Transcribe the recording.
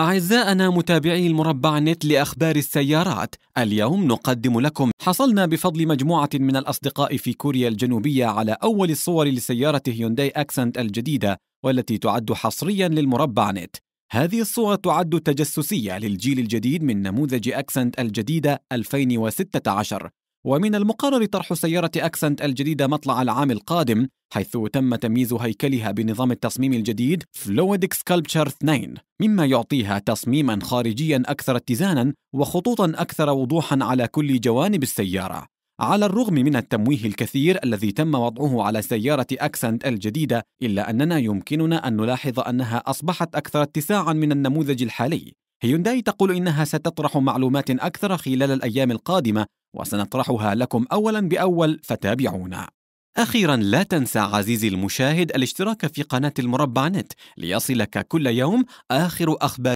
أعزائنا متابعي المربع نت لأخبار السيارات اليوم نقدم لكم حصلنا بفضل مجموعة من الأصدقاء في كوريا الجنوبية على أول الصور لسيارة هيونداي أكسنت الجديدة والتي تعد حصريا للمربع نت هذه الصور تعد تجسسية للجيل الجديد من نموذج أكسنت الجديدة 2016 ومن المقرر طرح سيارة أكسنت الجديدة مطلع العام القادم حيث تم تمييز هيكلها بنظام التصميم الجديد فلويدك Sculpture 2 مما يعطيها تصميما خارجيا أكثر اتزانا وخطوطا أكثر وضوحا على كل جوانب السيارة على الرغم من التمويه الكثير الذي تم وضعه على سيارة أكسنت الجديدة إلا أننا يمكننا أن نلاحظ أنها أصبحت أكثر اتساعا من النموذج الحالي هيونداي تقول إنها ستطرح معلومات أكثر خلال الأيام القادمة وسنطرحها لكم أولا بأول فتابعونا أخيرا لا تنسى عزيزي المشاهد الاشتراك في قناة المربع نت ليصلك كل يوم آخر أخبار